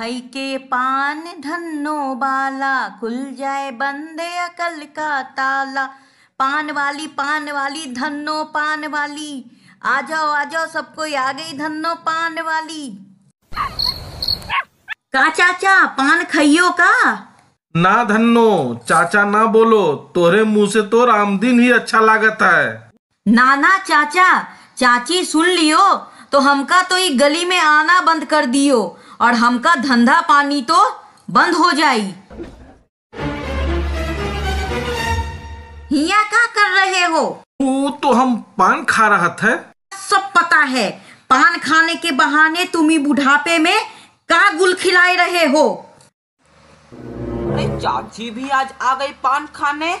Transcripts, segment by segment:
हई के पान धन्नो बाला खुल जाए बंदे अकल का ताला पान वाली पान वाली धन्नो पान वाली आ जाओ आ जाओ सबको आ गई धन्नो पान वाली का चाचा पान खाइयो का ना धन्नो चाचा ना बोलो तोरे मुंह से तो रामदीन ही अच्छा लागत है नाना चाचा चाची सुन लियो तो हमका तो ये गली में आना बंद कर दियो और हमका धंधा पानी तो बंद हो जाई हिया का कर रहे हो वो तो हम पान खा रहा था सब पता है पान खाने के बहाने तुम ही बुढ़ापे में का गुल खिलाए रहे हो अरे चाची भी आज आ गई पान खाने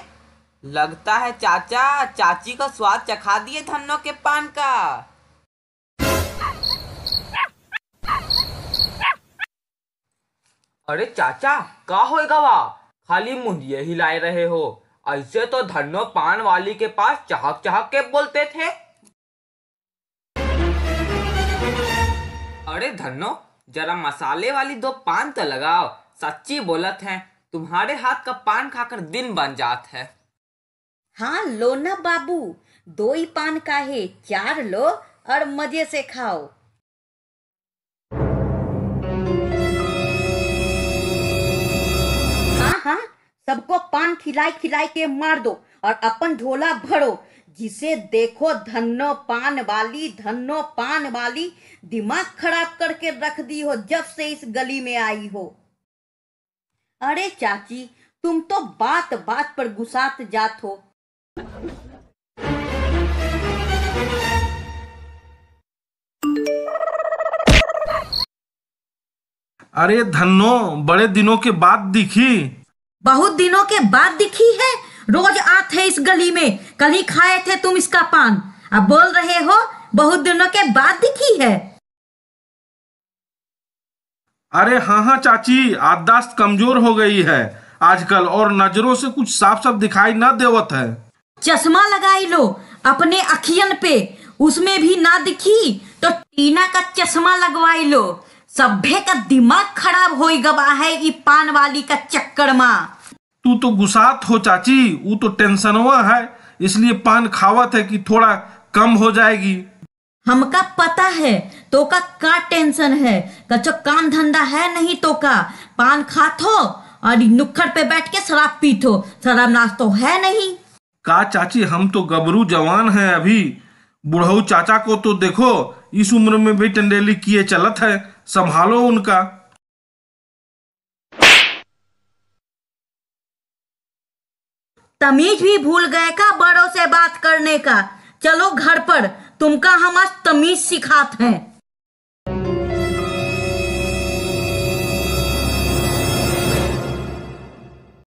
लगता है चाचा चाची का स्वाद चखा दिए धनों के पान का अरे चाचा का होएगा वाह खाली ही लाए रहे हो ऐसे तो धनो पान वाली के पास चाहक चाहक के बोलते थे अरे धनो जरा मसाले वाली दो पान तो लगाओ सच्ची बोलत है तुम्हारे हाथ का पान खाकर दिन बन जात है हाँ लो ना बाबू दो ही पान का है चार लो और मजे से खाओ सबको पान खिलाई खिलाई के मार दो और अपन झोला भरो जिसे देखो धनो पान वाली धनो पान वाली दिमाग खराब करके रख दी हो जब से इस गली में आई हो अरे चाची तुम तो बात बात पर गुसात जात हो अरे धनो बड़े दिनों के बाद दिखी बहुत दिनों के बाद दिखी है रोज आते इस गली में कल ही खाए थे तुम इसका पान अब बोल रहे हो बहुत दिनों के बाद दिखी है अरे हाँ हाँ चाची आदाश्त कमजोर हो गई है आजकल और नजरों से कुछ साफ साफ दिखाई न देवत है चश्मा लगाई लो अपने अखियन पे उसमें भी ना दिखी तो टीना का चश्मा लगवाई लो सभ्य का दिमाग खराब हो गवा है ये पान वाली का चक्कर मा तू तो गुसात हो चाची वो तो टेंशनवा है इसलिए पान खावत है कि थोड़ा कम हो जाएगी हमका पता है तो का का टेंशन है कचो काम धंधा है नहीं तो का पान खाथो और नुक्कड़ पे बैठ के शराब पीथो शराब नाश्तो है नहीं का चाची हम तो गबरू जवान हैं अभी बुढ़ऊ चाचा को तो देखो इस उम्र में भी टंडेली किए चलत है संभालो उनका तमीज भी भूल गए का बड़ों से बात करने का चलो घर पर तुमका हम आज तमीज सिखाते हैं